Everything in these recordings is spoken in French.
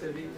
savez que...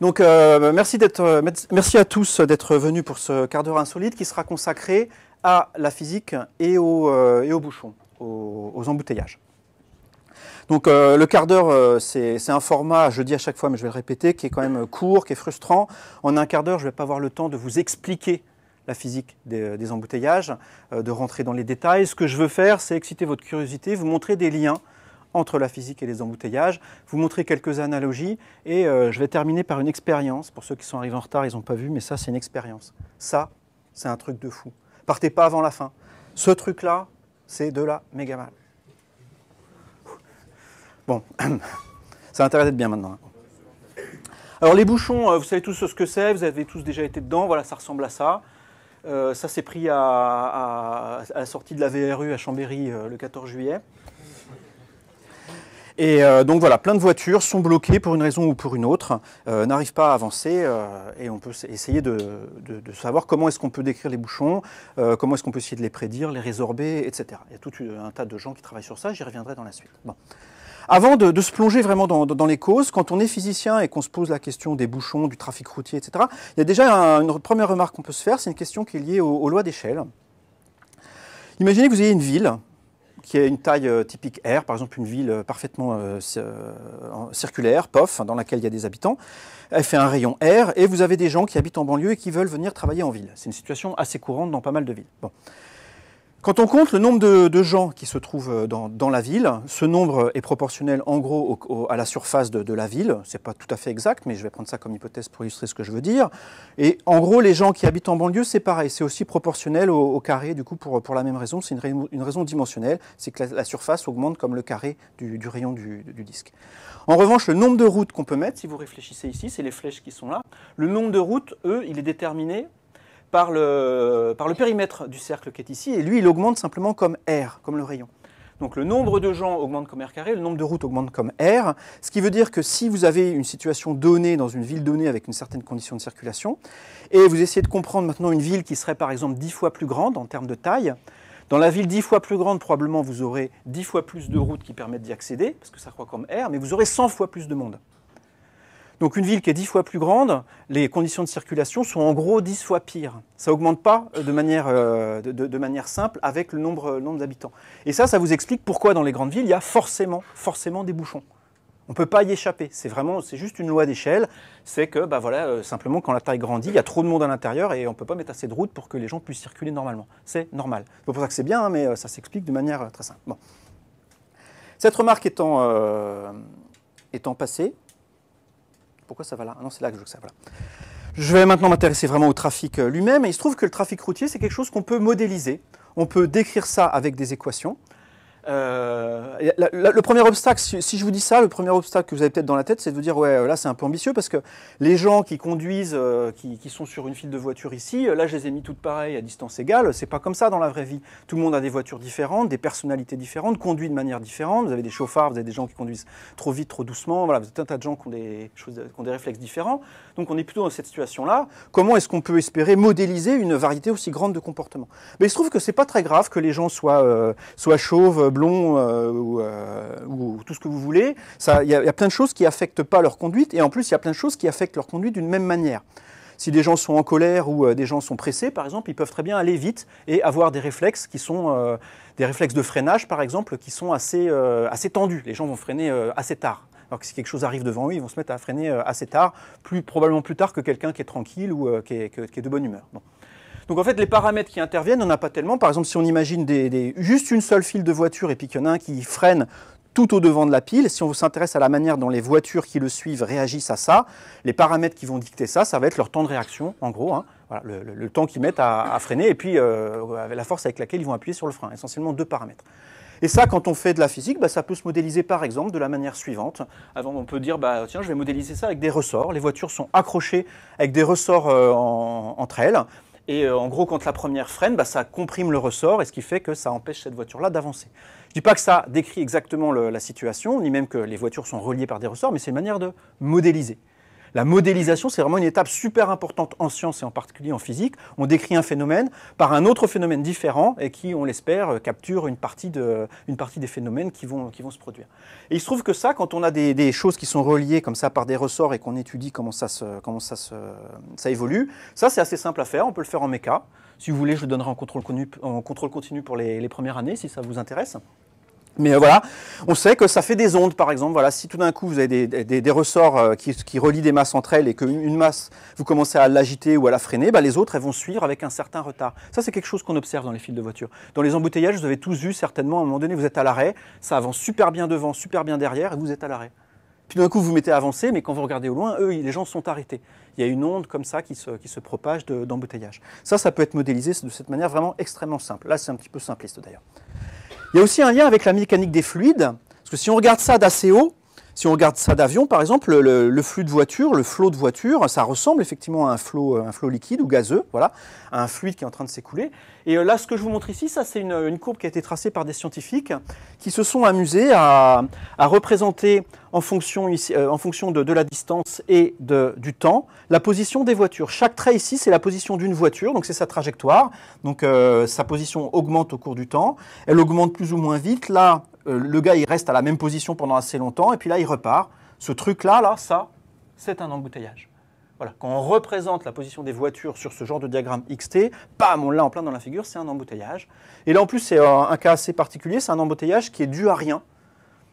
Donc, euh, euh, merci, à tous d'être venus pour ce quart d'heure insolite qui sera consacré à la physique et aux, euh, aux bouchons, aux, embouteillages. Donc le quart d'heure, c'est un format, je dis à chaque fois, mais je vais le répéter, qui est quand même court, qui est frustrant. En un quart d'heure, je ne vais pas avoir le temps de vous expliquer la physique des, embouteillages, de rentrer dans les détails. Ce que je veux faire, c'est exciter votre curiosité, vous montrer des liens entre la physique et les embouteillages, vous montrer quelques analogies et euh, je vais terminer par une expérience. Pour ceux qui sont arrivés en retard, ils n'ont pas vu, mais ça, c'est une expérience. Ça, c'est un truc de fou. Partez pas avant la fin. Ce truc-là, c'est de la méga mal. Bon, ça intéresse d'être bien maintenant. Hein. Alors les bouchons, euh, vous savez tous ce que c'est, vous avez tous déjà été dedans, voilà, ça ressemble à ça. Euh, ça, s'est pris à, la sortie de la VRU à Chambéry le 14 juillet. Et euh, donc voilà, plein de voitures sont bloquées pour une raison ou pour une autre, euh, n'arrivent pas à avancer euh, et on peut essayer de, savoir comment est-ce qu'on peut décrire les bouchons, comment est-ce qu'on peut essayer de les prédire, les résorber, etc. Il y a tout un tas de gens qui travaillent sur ça, j'y reviendrai dans la suite. Avant de, se plonger vraiment dans, les causes, quand on est physicien et qu'on se pose la question des bouchons, du trafic routier, etc., il y a déjà une première remarque qu'on peut se faire, c'est une question qui est liée aux, aux lois d'échelle. Imaginez que vous ayez une ville qui est une taille euh, typique R, par exemple une ville euh, parfaitement euh, circulaire, POF, dans laquelle il y a des habitants. Elle fait un rayon R et vous avez des gens qui habitent en banlieue et qui veulent venir travailler en ville. C'est une situation assez courante dans pas mal de villes. Quand on compte le nombre de, gens qui se trouvent euh, dans, la ville, ce nombre est proportionnel en gros à la surface de, la ville. Ce n'est pas tout à fait exact, mais je vais prendre ça comme hypothèse pour illustrer ce que je veux dire. Et en gros, les gens qui habitent en banlieue, c'est pareil. C'est aussi proportionnel au, carré, du coup, pour, pour la même raison. C'est une, raison dimensionnelle. C'est que la, surface augmente comme le carré du, rayon du, du disque. En revanche, le nombre de routes qu'on peut mettre, si vous réfléchissez ici, c'est les flèches qui sont là. Le nombre de routes, eux, il est déterminé par le, périmètre du cercle qui est ici, et lui, il augmente simplement comme R, comme le rayon. Donc le nombre de gens augmente comme R carré, le nombre de routes augmente comme R, ce qui veut dire que si vous avez une situation donnée dans une ville donnée avec une certaine condition de circulation, et vous essayez de comprendre maintenant une ville qui serait par exemple 10 fois plus grande en termes de taille, dans la ville 10 fois plus grande, probablement vous aurez 10 fois plus de routes qui permettent d'y accéder, parce que ça croit comme R, mais vous aurez 100 fois plus de monde. Donc une ville qui est dix fois plus grande, les conditions de circulation sont en gros dix fois pires. Ça augmente pas euh, de manière, euh, de, manière simple avec le nombre, nombre d'habitants. Et ça, ça vous explique pourquoi dans les grandes villes, il y a forcément, forcément des bouchons. On ne peut pas y échapper. C'est vraiment, c'est juste une loi d'échelle. C'est que, bah voilà, euh, simplement quand la taille grandit, il y a trop de monde à l'intérieur et on ne peut pas mettre assez de routes pour que les gens puissent circuler normalement. C'est normal. C'est pour ça que c'est bien, hein, mais ça s'explique de manière très simple. Cette remarque étant, étant passée, pourquoi ça va là ah Non, c'est là que je veux que ça Je vais maintenant m'intéresser vraiment au trafic euh, lui-même. Et il se trouve que le trafic routier, c'est quelque chose qu'on peut modéliser. On peut décrire ça avec des équations. Euh, le premier obstacle, si, je vous dis ça, le premier obstacle que vous avez peut-être dans la tête, c'est de vous dire ouais, là c'est un peu ambitieux parce que les gens qui conduisent, euh, qui, sont sur une file de voitures ici, euh, là je les ai mis toutes pareilles à distance égale. C'est pas comme ça dans la vraie vie. Tout le monde a des voitures différentes, des personnalités différentes, conduit de manière différente. Vous avez des chauffards, vous avez des gens qui conduisent trop vite, trop doucement. Voilà, vous avez un tas de gens qui ont des choses, ont des réflexes différents. Donc on est plutôt dans cette situation-là. Comment est-ce qu'on peut espérer modéliser une variété aussi grande de comportements Mais il se trouve que c'est pas très grave que les gens soient soient chauves blond euh, euh, ou, tout ce que vous voulez. Il y, a plein de choses qui affectent pas leur conduite et en plus il y a plein de choses qui affectent leur conduite d'une même manière. Si des gens sont en colère ou euh, des gens sont pressés, par exemple, ils peuvent très bien aller vite et avoir des réflexes qui sont des réflexes de freinage, par exemple, qui sont assez, assez tendus. Les gens vont freiner assez tard. Alors que si quelque chose arrive devant eux, ils vont se mettre à freiner assez tard, plus, probablement plus tard que quelqu'un qui est tranquille ou qui, est, de bonne humeur. Donc en fait, les paramètres qui interviennent, on n'a pas tellement. Par exemple, si on imagine juste une seule file de voiture et puis qu'il y en a un qui freine tout au devant de la pile. Si on s'intéresse à la manière dont les voitures qui le suivent réagissent à ça, les paramètres qui vont dicter ça, ça va être leur temps de réaction, en gros. Hein. le, temps qu'ils mettent à, freiner et puis euh, la force avec laquelle ils vont appuyer sur le frein. Essentiellement deux paramètres. Et ça, quand on fait de la physique, bah, ça peut se modéliser par exemple de la manière suivante. Avant, on peut dire, bah, tiens, je vais modéliser ça avec des ressorts. Les voitures sont accrochées avec des ressorts euh, entre elles. Et euh, en gros, quand la première freine, bah, ça comprime le ressort et ce qui fait que ça empêche cette voiture-là d'avancer. Je ne dis pas que ça décrit exactement la situation, ni même que les voitures sont reliées par des ressorts, mais c'est une manière de modéliser. La modélisation, c'est vraiment une étape super importante en science et en particulier en physique. On décrit un phénomène par un autre phénomène différent et qui, on l'espère, euh, capture une partie, des phénomènes qui vont, se produire. Et il se trouve que ça, quand on a des, choses qui sont reliées comme ça par des ressorts et qu'on étudie comment ça, ça, évolue, ça c'est assez simple à faire, on peut le faire en méca. Si vous voulez, je le donnerai en contrôle, continu pour les premières années si ça vous intéresse. Mais euh, voilà, on sait que ça fait des ondes, par exemple. Voilà, si tout d'un coup vous avez des, ressorts euh, qui, relient des masses entre elles et qu'une masse, vous commencez à l'agiter ou à la freiner, bah les autres, elles vont suivre avec un certain retard. Ça, c'est quelque chose qu'on observe dans les fils de voiture. Dans les embouteillages, vous avez tous vu certainement, à un moment donné, vous êtes à l'arrêt, ça avance super bien devant, super bien derrière, et vous êtes à l'arrêt. Puis d'un coup, vous, vous mettez à avancer, mais quand vous regardez au loin, eux, les gens sont arrêtés. Il y a une onde comme ça qui se, propage d'embouteillage. ça, ça peut être modélisé de cette manière vraiment extrêmement simple. Là, c'est un petit peu simpliste d'ailleurs. Il y a aussi un lien avec la mécanique des fluides, parce que si on regarde ça d'assez haut, si on regarde ça d'avion, par exemple, le, flux de voiture, le flot de voiture, ça ressemble effectivement à un flot, euh, un flot liquide ou gazeux, voilà, à un fluide qui est en train de s'écouler. Et euh, là, ce que je vous montre ici, ça, c'est une, courbe qui a été tracée par des scientifiques qui se sont amusés à, représenter en fonction, euh, en fonction de, la distance et de, du temps, la position des voitures. Chaque trait ici, c'est la position d'une voiture, donc c'est sa trajectoire. Donc sa position augmente au cours du temps. Elle augmente plus ou moins vite. Là, euh, le gars il reste à la même position pendant assez longtemps, et puis là il repart. Ce truc-là, là, ça, c'est un embouteillage. Voilà. Quand on représente la position des voitures sur ce genre de diagramme XT, bam, on l'a en plein dans la figure, c'est un embouteillage. Et là en plus c'est un cas assez particulier, c'est un embouteillage qui est dû à rien.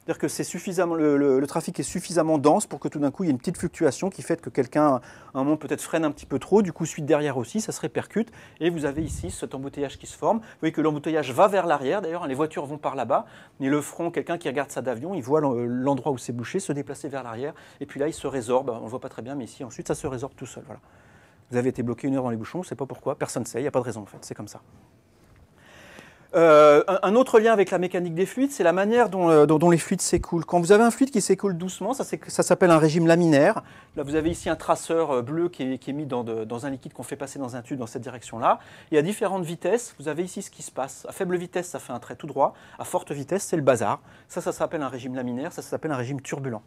C'est-à-dire que le, trafic est suffisamment dense pour que tout d'un coup, il y ait une petite fluctuation qui fait que quelqu'un, un moment peut-être freine un petit peu trop, du coup, suite derrière aussi, ça se répercute. Et vous avez ici cet embouteillage qui se forme. Vous voyez que l'embouteillage va vers l'arrière, d'ailleurs, hein, les voitures vont par là-bas. Mais le front, quelqu'un qui regarde ça d'avion, il voit euh, l'endroit où c'est bouché se déplacer vers l'arrière. Et puis là, il se résorbe. On ne voit pas très bien, mais ici, ensuite, ça se résorbe tout seul. Voilà. Vous avez été bloqué une heure dans les bouchons, on ne sait pas pourquoi, personne ne sait, il n'y a pas de raison en fait, c'est comme ça. Euh, un autre lien avec la mécanique des fluides, c'est la manière euh, dont, les fluides s'écoulent. Quand vous avez un fluide qui s'écoule doucement, ça, s'appelle un régime laminaire. Là, vous avez ici un traceur euh, bleu qui est, mis dans, un liquide qu'on fait passer dans un tube dans cette direction-là. Et à différentes vitesses, vous avez ici ce qui se passe. À faible vitesse, ça fait un trait tout droit. À forte vitesse, c'est le bazar. Ça, ça s'appelle un régime laminaire. ça s'appelle un régime turbulent.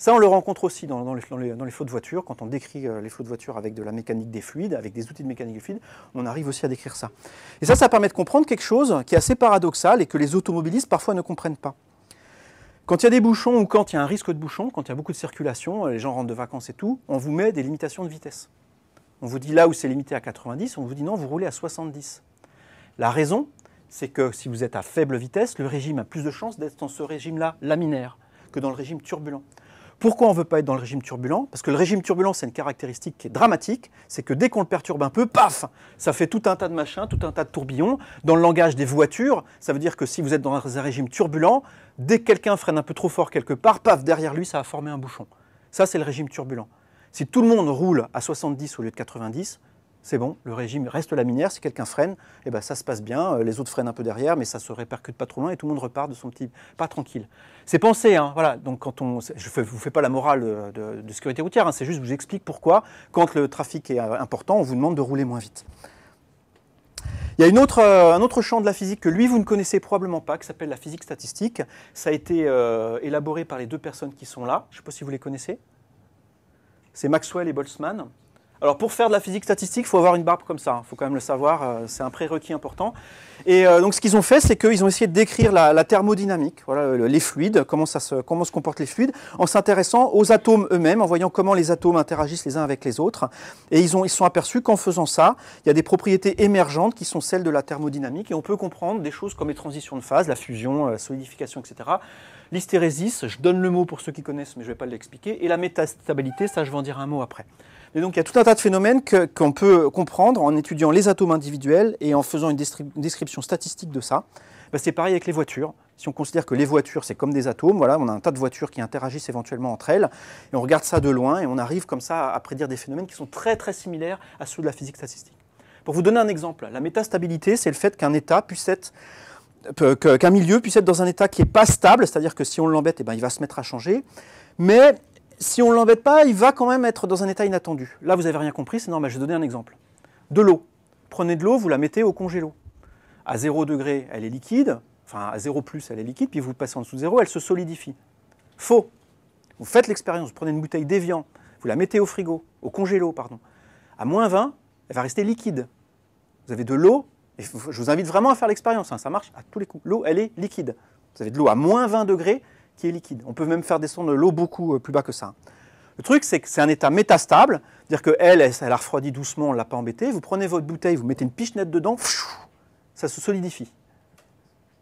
Ça, on le rencontre aussi dans, les, flots de voitures. Quand on décrit euh, les flots de voitures avec de la mécanique des fluides, avec des outils de mécanique des fluides, on arrive aussi à décrire ça. Et ça, ça permet de comprendre quelque chose qui est assez paradoxal et que les automobilistes parfois ne comprennent pas. Quand il y a des bouchons ou quand il y a un risque de bouchon, quand il y a beaucoup de circulation, euh, les gens rentrent de vacances et tout, on vous met des limitations de vitesse. On vous dit là où c'est limité à 90, on vous dit non, vous roulez à 70. La raison, c'est que si vous êtes à faible vitesse, le régime a plus de chances d'être dans ce régime-là laminaire que dans le régime turbulent. Pourquoi on ne veut pas être dans le régime turbulent Parce que le régime turbulent, c'est une caractéristique qui est dramatique, c'est que dès qu'on le perturbe un peu, paf, ça fait tout un tas de machins, tout un tas de tourbillons. Dans le langage des voitures, ça veut dire que si vous êtes dans un régime turbulent, dès que quelqu'un freine un peu trop fort quelque part, paf, derrière lui, ça va former un bouchon. Ça, c'est le régime turbulent. Si tout le monde roule à 70 au lieu de 90, c'est bon, le régime reste laminaire. Si quelqu'un freine, eh ben, ça se passe bien. Euh, les autres freinent un peu derrière, mais ça se répercute pas trop loin et tout le monde repart de son petit pas tranquille. C'est pensé, hein, voilà. Donc quand on, je ne vous fais pas la morale euh, de, sécurité routière, hein, c'est juste je vous explique pourquoi, quand le trafic est euh, important, on vous demande de rouler moins vite. Il y a une autre, un autre champ de la physique que lui, vous ne connaissez probablement pas, qui s'appelle la physique statistique. Ça a été élaboré par les deux personnes qui sont là. Je ne sais pas si vous les connaissez. C'est Maxwell et Boltzmann. Alors pour faire de la physique statistique, il faut avoir une barbe comme ça, il hein. faut quand même le savoir, euh, c'est un prérequis important. Et euh, donc ce qu'ils ont fait, c'est qu'ils ont essayé de décrire la, thermodynamique, voilà, les fluides, comment, se, comment comportent les fluides, en s'intéressant aux atomes eux-mêmes, en voyant comment les atomes interagissent les uns avec les autres. Et ils se ils sont aperçus qu'en faisant ça, il y a des propriétés émergentes qui sont celles de la thermodynamique, et on peut comprendre des choses comme les transitions de phase, la fusion, euh, la solidification, etc. L'hystérésis, je donne le mot pour ceux qui connaissent, mais je ne vais pas l'expliquer, et la métastabilité, ça je vais en dire un mot après. Et donc il y a tout un tas de phénomènes qu'on peut comprendre en étudiant les atomes individuels et en faisant une, description statistique de ça. Bah, c'est pareil avec les voitures. Si on considère que les voitures, c'est comme des atomes, voilà, on a un tas de voitures qui interagissent éventuellement entre elles, et on regarde ça de loin, et on arrive comme ça à prédire des phénomènes qui sont très très similaires à ceux de la physique statistique. Pour vous donner un exemple, la métastabilité, c'est le fait qu'un état puisse être qu'un milieu puisse être dans un état qui n'est pas stable, c'est-à-dire que si on l'embête, eh ben, il va se mettre à changer, mais si on ne l'embête pas, il va quand même être dans un état inattendu. Là, vous n'avez rien compris, c'est normal, je vais donner un exemple. De l'eau. Prenez de l'eau, vous la mettez au congélo. À 0 degré, elle est liquide, enfin à 0 plus, elle est liquide, puis vous passez en dessous de 0, elle se solidifie. Faux. Vous faites l'expérience, vous prenez une bouteille d'évian, vous la mettez au frigo, au congélo, pardon. À moins 20, elle va rester liquide. Vous avez de l'eau, et je vous invite vraiment à faire l'expérience, hein, ça marche à tous les coups. L'eau, elle est liquide. Vous avez de l'eau à moins 20 degrés, qui est liquide. On peut même faire descendre l'eau beaucoup euh, plus bas que ça. Le truc, c'est que c'est un état métastable, dire que elle, elle a refroidi doucement, on ne l'a pas embêtée. Vous prenez votre bouteille, vous mettez une pichenette dedans, ça se solidifie.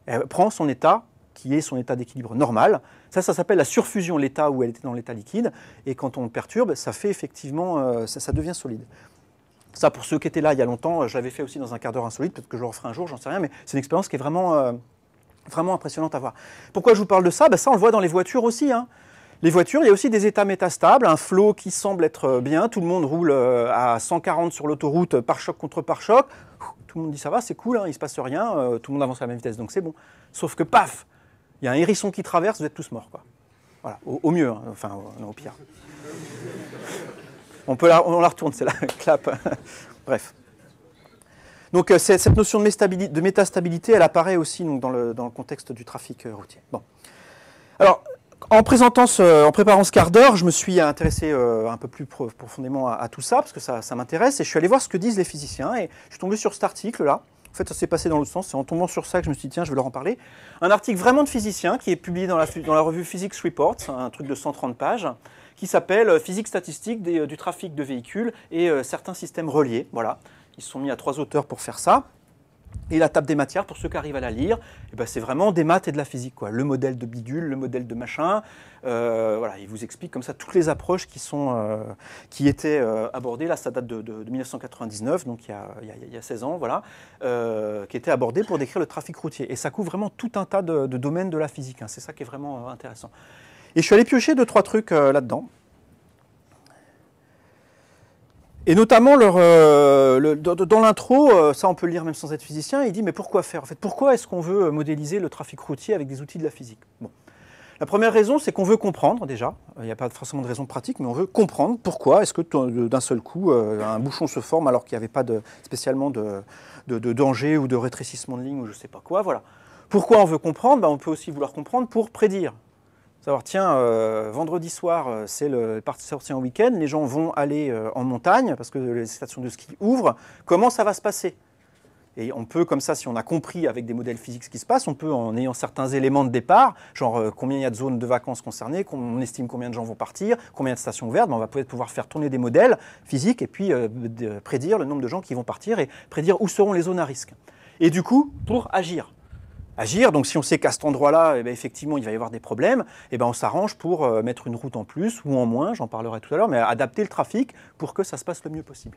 Elle prend son état qui est son état d'équilibre normal. Ça, ça s'appelle la surfusion, l'état où elle était dans l'état liquide. Et quand on le perturbe, ça fait effectivement, euh, ça, devient solide. Ça, pour ceux qui étaient là il y a longtemps, je l'avais fait aussi dans un quart d'heure insolite, peut-être que je le referai un jour, j'en sais rien, mais c'est une expérience qui est vraiment euh, Vraiment impressionnante à voir. Pourquoi je vous parle de ça bah, Ça, on le voit dans les voitures aussi. Hein. Les voitures, il y a aussi des états métastables, un flot qui semble être euh, bien, tout le monde roule euh, à 140 sur l'autoroute, euh, pare-choc contre pare-choc, tout le monde dit ça va, c'est cool, hein, il ne se passe rien, tout le monde avance à la même vitesse, donc c'est bon. Sauf que paf, il y a un hérisson qui traverse, vous êtes tous morts. Quoi. Voilà, au, mieux, hein, enfin au, pire. On, peut la, on la retourne, c'est la clap. Bref. Donc euh, cette notion de, métastabilité, elle apparaît aussi donc, dans, le, contexte du trafic euh, routier. Bon. Alors, en, préparant ce quart d'heure, je me suis intéressé euh, un peu plus profondément à, tout ça, parce que ça, m'intéresse, et je suis allé voir ce que disent les physiciens, et je suis tombé sur cet article-là. En fait, ça s'est passé dans l'autre sens, c'est en tombant sur ça que je me suis dit, tiens, je vais leur en parler. Un article vraiment de physicien qui est publié dans la, revue Physics Reports, un truc de 130 pages, qui s'appelle Physique statistique du trafic de véhicules et certains systèmes reliés. Voilà. Ils sont mis à trois auteurs pour faire ça. Et la table des matières, pour ceux qui arrivent à la lire, eh ben c'est vraiment des maths et de la physique. Quoi. Le modèle de bidule, le modèle de machin. Euh, voilà, il vous explique comme ça toutes les approches qui, sont, euh, qui étaient euh, abordées. Là, ça date de, 1999, donc il y, a, 16 ans, voilà, qui étaient abordées pour décrire le trafic routier. Et ça couvre vraiment tout un tas de, domaines de la physique. Hein. C'est ça qui est vraiment intéressant. Et je suis allé piocher deux, trois trucs là-dedans. Et notamment, euh, dans l'intro, euh, ça on peut le lire même sans être physicien, il dit mais pourquoi faire En fait, pourquoi est-ce qu'on veut euh, modéliser le trafic routier avec des outils de la physique bon. La première raison, c'est qu'on veut comprendre déjà. Il n'y a pas forcément de raison pratique, mais on veut comprendre pourquoi est-ce que d'un seul coup, un bouchon se forme alors qu'il n'y avait pas spécialement de, danger ou de rétrécissement de ligne ou je ne sais pas quoi. Voilà. Pourquoi on veut comprendre ben, On peut aussi vouloir comprendre pour prédire. Savoir, tiens, euh, vendredi soir, euh, c'est le parti sorti en week-end, les gens vont aller euh, en montagne parce que les stations de ski ouvrent. Comment ça va se passer et on peut, comme ça, si on a compris avec des modèles physiques ce qui se passe, on peut, en ayant certains éléments de départ, genre combien il y a de zones de vacances concernées, on estime combien de gens vont partir, combien de stations ouvertes, ben, on va peut-être pouvoir faire tourner des modèles physiques et puis prédire le nombre de gens qui vont partir et prédire où seront les zones à risque. Et du coup, pour agir agir. Donc si on sait qu'à cet endroit-là, eh ben, effectivement, il va y avoir des problèmes, eh ben, on s'arrange pour euh, mettre une route en plus ou en moins, j'en parlerai tout à l'heure, mais adapter le trafic pour que ça se passe le mieux possible.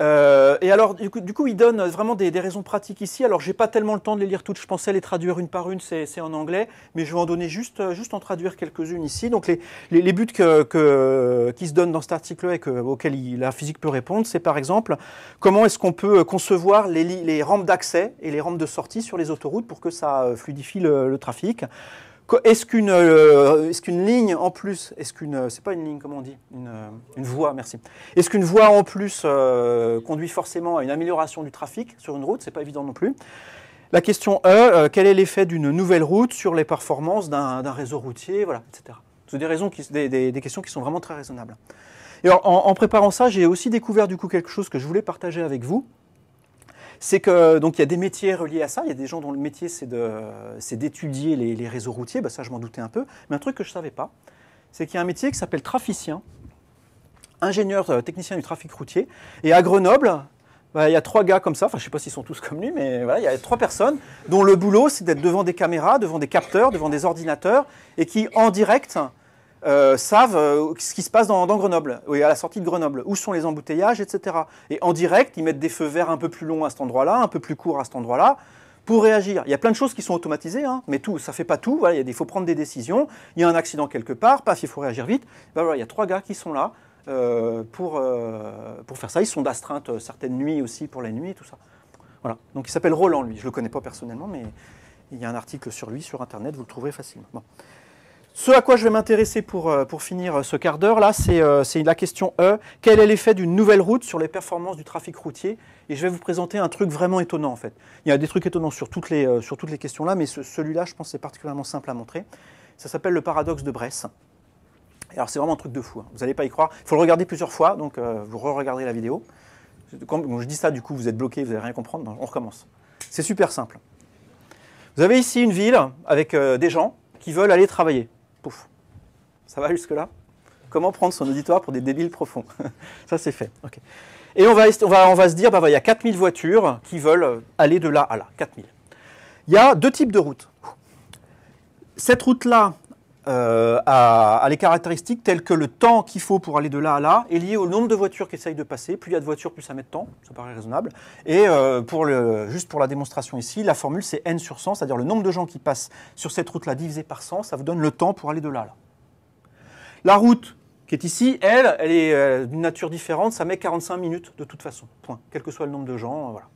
Euh, et alors, du coup, il donne vraiment des, raisons pratiques ici. Alors, j'ai pas tellement le temps de les lire toutes. Je pensais les traduire une par une, c'est en anglais, mais je vais en donner juste, euh, juste en traduire quelques-unes ici. Donc, les, buts que, qui se donnent dans cet article et auxquels la physique peut répondre, c'est par exemple comment est-ce qu'on peut euh, concevoir les, rampes d'accès et les rampes de sortie sur les autoroutes pour que ça fluidifie le trafic. Euh, est-ce qu'une ligne en plus, est-ce qu'une, euh, c'est pas une ligne, comment on dit, une, euh, voie, merci. Est-ce qu'une voie en plus conduit forcément à une amélioration du trafic sur une route C'est pas évident non plus. La question E, quel est l'effet d'une nouvelle route sur les performances d'un réseau routier, voilà, etc. toutes des, raisons qui, des, questions qui sont vraiment très raisonnables. en, en préparant ça, j'ai aussi découvert du coup quelque chose que je voulais partager avec vous c'est que donc il y a des métiers reliés à ça. Il y a des gens dont le métier c'est d'étudier les, réseaux routiers. Bah, ça, je m'en doutais un peu. Mais un truc que je ne savais pas, c'est qu'il y a un métier qui s'appelle traficien, ingénieur euh, technicien du trafic routier. Et à Grenoble, bah, il y a trois gars comme ça, enfin je sais pas s'ils sont tous comme lui, mais il y a trois personnes dont le boulot c'est d'être devant des caméras, devant des capteurs, devant des ordinateurs, et qui en direct euh, savent euh, ce qui se passe dans, Grenoble, oui à la sortie de Grenoble, où sont les embouteillages, etc. Et en direct, ils mettent des feux verts un peu plus longs à cet endroit-là, un peu plus courts à cet endroit-là, pour réagir. Il y a plein de choses qui sont automatisées, hein, mais tout, ça ne fait pas tout. il, faut prendre des décisions, il y a un accident quelque part, paf, il faut réagir vite. Bah, il y a trois gars qui sont là euh, pour, pour faire ça. Ils sont d'astreinte certaines nuits aussi, pour la nuit et tout ça. Voilà. Donc il s'appelle Roland, lui. Je ne le connais pas personnellement, mais il y a un article sur lui sur Internet, vous le trouverez facilement. Ce à quoi je vais m'intéresser pour, euh, pour, finir euh, ce quart d'heure, là, euh, c'est la question E. Quel est l'effet d'une nouvelle route sur les performances du trafic routier Et je vais vous présenter un truc vraiment étonnant, en fait. Il y a des trucs étonnants sur toutes les, sur toutes les questions là, mais celui-là, je pense, c'est particulièrement simple à montrer. Ça s'appelle le paradoxe de Bresse. alors, c'est vraiment un truc de fou. Hein. Vous n'allez pas y croire. Il faut le regarder plusieurs fois, donc vous re regardez la vidéo. Quand je dis ça, du coup, vous êtes bloqué, vous n'allez rien comprendre. on recommence. C'est super simple. Vous avez ici une ville avec des gens qui veulent aller travailler. Pouf. Ça va jusque-là Comment prendre son auditoire pour des débiles profonds Ça, c'est fait. Et on va, on, va, on va, se dire, bah, il y a 4000 voitures qui veulent aller de là à là. 4000. Il y a deux types de routes. Cette route-là, euh, à, les caractéristiques telles que le temps qu'il faut pour aller de là à là est lié au nombre de voitures qui essayent de passer. Plus il y a de voitures, plus ça met de temps, ça paraît raisonnable. Et euh, pour juste pour la démonstration ici, la formule c'est n sur 100, c'est-à-dire le nombre de gens qui passent sur cette route-là divisé par 100, ça vous donne le temps pour aller de là à là. La route qui est ici, elle, elle est euh, d'une nature différente, ça met 45 minutes de toute façon, point, quel que soit le nombre de gens, voilà.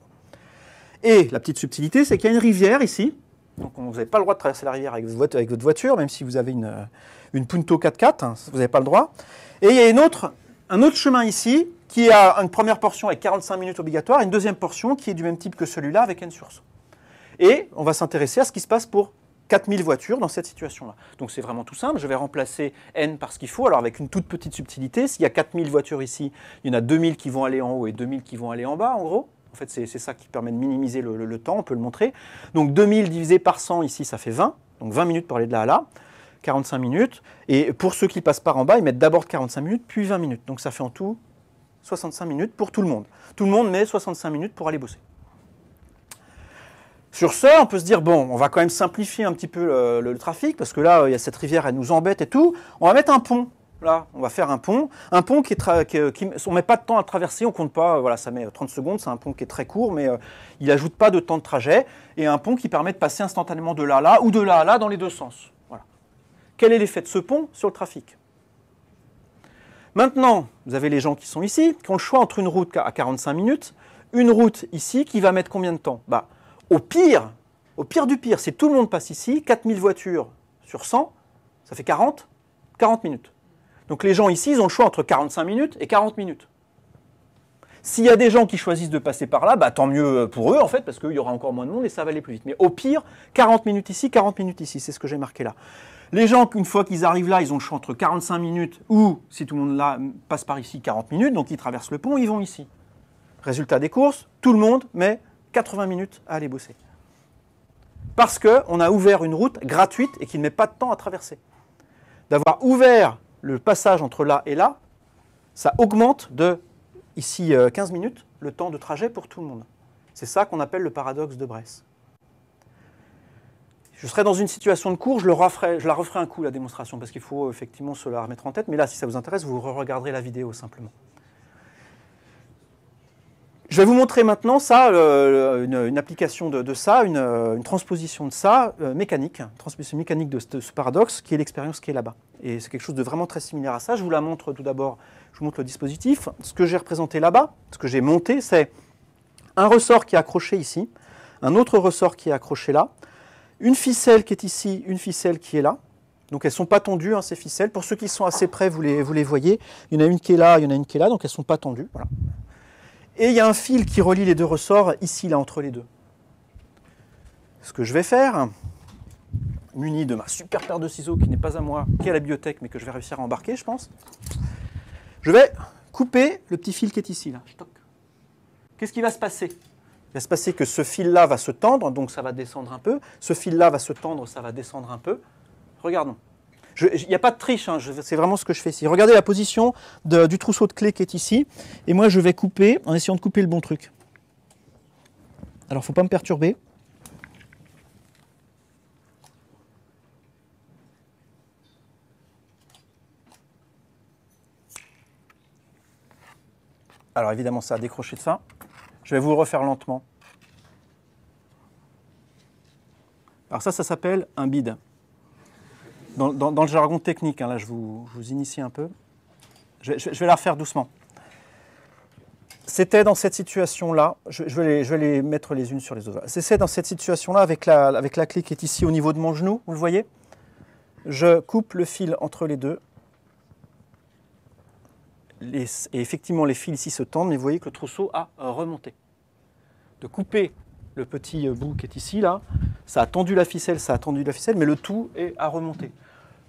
Et la petite subtilité, c'est qu'il y a une rivière ici, donc vous n'avez pas le droit de traverser la rivière avec votre voiture, même si vous avez une, euh, une Punto 4x4, hein, vous n'avez pas le droit. Et il y a une autre, un autre chemin ici qui a une première portion avec 45 minutes obligatoires, et une deuxième portion qui est du même type que celui-là avec N source. Et on va s'intéresser à ce qui se passe pour 4000 voitures dans cette situation-là. Donc c'est vraiment tout simple, je vais remplacer n par ce qu'il faut, alors avec une toute petite subtilité, s'il y a 4000 voitures ici, il y en a 2000 qui vont aller en haut et 2000 qui vont aller en bas en gros, en fait, c'est ça qui permet de minimiser le, temps, on peut le montrer. Donc 2000 divisé par 100 ici, ça fait 20. Donc 20 minutes pour aller de là à là, 45 minutes. Et pour ceux qui passent par en bas, ils mettent d'abord 45 minutes, puis 20 minutes. Donc ça fait en tout 65 minutes pour tout le monde. Tout le monde met 65 minutes pour aller bosser. Sur ce, on peut se dire, bon, on va quand même simplifier un petit peu le trafic, parce que là, il y a cette rivière, elle nous embête et tout. On va mettre un pont Là, on va faire un pont. Un pont qui, est euh, met pas de temps à traverser, on compte pas, euh, voilà, ça met 30 euh, secondes, c'est un pont qui est très court, mais il n'ajoute pas de temps de trajet. Et un pont qui permet de passer instantanément de là à là ou de là à là dans les deux sens. Voilà. Quel est l'effet de ce pont sur le trafic Maintenant, vous avez les gens qui sont ici, qui ont le choix entre une route à 45 minutes, une route ici qui va mettre combien de temps bah, Au pire, au pire du pire, si tout le monde passe ici, 4000 voitures sur 100, ça fait 40, 40 minutes. Donc les gens ici, ils ont le choix entre 45 minutes et 40 minutes. S'il y a des gens qui choisissent de passer par là, bah, tant mieux euh, pour eux en fait, parce qu'il y aura encore moins de monde et ça va aller plus vite. Mais au pire, 40 minutes ici, 40 minutes ici, c'est ce que j'ai marqué là. Les gens, une fois qu'ils arrivent là, ils ont le choix entre 45 minutes ou, si tout le monde là passe par ici, 40 minutes, donc ils traversent le pont, ils vont ici. Résultat des courses, tout le monde met 80 minutes à aller bosser. Parce qu'on a ouvert une route gratuite et qu'il ne met pas de temps à traverser. D'avoir ouvert le passage entre là et là, ça augmente de, ici, 15 euh, minutes, le temps de trajet pour tout le monde. C'est ça qu'on appelle le paradoxe de Bresse. Je serai dans une situation de cours, je, le je la referai un coup, la démonstration, parce qu'il faut euh, effectivement se la remettre en tête. Mais là, si ça vous intéresse, vous re-regarderez la vidéo simplement. Je vais vous montrer maintenant ça, euh, euh, une, application de, ça, euh, une, transposition de ça mécanique, une hein, transposition mécanique de ce, paradoxe qui est l'expérience qui est là-bas. Et c'est quelque chose de vraiment très similaire à ça. Je vous la montre tout d'abord, je vous montre le dispositif. Ce que j'ai représenté là-bas, ce que j'ai monté, c'est un ressort qui est accroché ici, un autre ressort qui est accroché là, une ficelle qui est ici, une ficelle qui est là. Donc elles ne sont pas tendues, hein, ces ficelles. Pour ceux qui sont assez près, vous les, vous les voyez. Il y en a une qui est là, il y en a une qui est là, donc elles ne sont pas tendues. Voilà. Et il y a un fil qui relie les deux ressorts ici, là, entre les deux. Ce que je vais faire, muni de ma super paire de ciseaux qui n'est pas à moi, qui est à la bibliothèque, mais que je vais réussir à embarquer, je pense, je vais couper le petit fil qui est ici, là. Qu'est-ce qui va se passer Il va se passer que ce fil-là va se tendre, donc ça va descendre un peu. Ce fil-là va se tendre, ça va descendre un peu. Regardons. Il n'y a pas de triche, hein, c'est vraiment ce que je fais ici. Regardez la position du trousseau de clé qui est ici. Et moi, je vais couper en essayant de couper le bon truc. Alors, faut pas me perturber. Alors évidemment, ça a décroché de ça. Je vais vous le refaire lentement. Alors ça, ça s'appelle un bide dans, le jargon technique, hein, là je vous, initie un peu. Je, vais la refaire doucement. C'était dans cette situation-là, je, vais les, mettre les unes sur les autres. C'est dans cette situation-là, avec la, avec la clé qui est ici au niveau de mon genou, vous le voyez Je coupe le fil entre les deux. et effectivement, les fils ici se tendent, mais vous voyez que le trousseau a remonté. De couper le petit bout qui est ici, là, ça a tendu la ficelle, ça a tendu la ficelle, mais le tout est à remonter.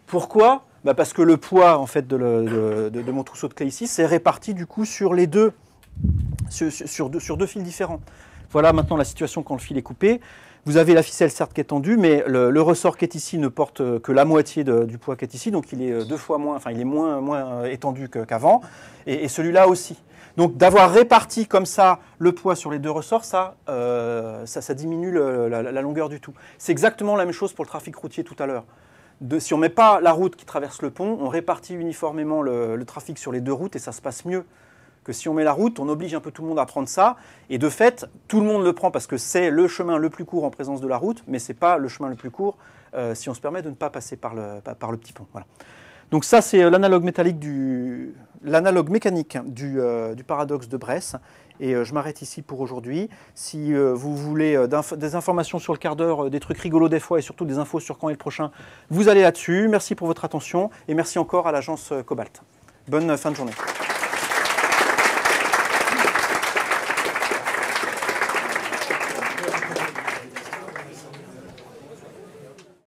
Pourquoi bah, Parce que le poids en fait, de, mon trousseau de clé ici s'est réparti du coup sur les deux, sur, deux, sur deux fils différents. Voilà maintenant la situation quand le fil est coupé. Vous avez la ficelle certes qui est tendue, mais le, ressort qui est ici ne porte euh, que la moitié du poids qui est ici, donc il est euh, deux fois moins, enfin il est moins, moins euh, étendu qu'avant, et, celui-là aussi. Donc d'avoir réparti comme ça le poids sur les deux ressorts, ça, ça, diminue la, longueur du tout. C'est exactement la même chose pour le trafic routier tout à l'heure. si on ne met pas la route qui traverse le pont, on répartit uniformément le trafic sur les deux routes et ça se passe mieux que si on met la route, on oblige un peu tout le monde à prendre ça. Et de fait, tout le monde le prend parce que c'est le chemin le plus court en présence de la route, mais ce n'est pas le chemin le plus court euh, si on se permet de ne pas passer par le, par le petit pont. Voilà. Donc ça, c'est euh, l'analogue métallique du, l'analogue mécanique du, euh, paradoxe de Bresse. Et je m'arrête ici pour aujourd'hui. Si vous voulez des informations sur le quart d'heure, des trucs rigolos des fois et surtout des infos sur quand est le prochain, vous allez là-dessus. Merci pour votre attention et merci encore à l'agence Cobalt. Bonne fin de journée.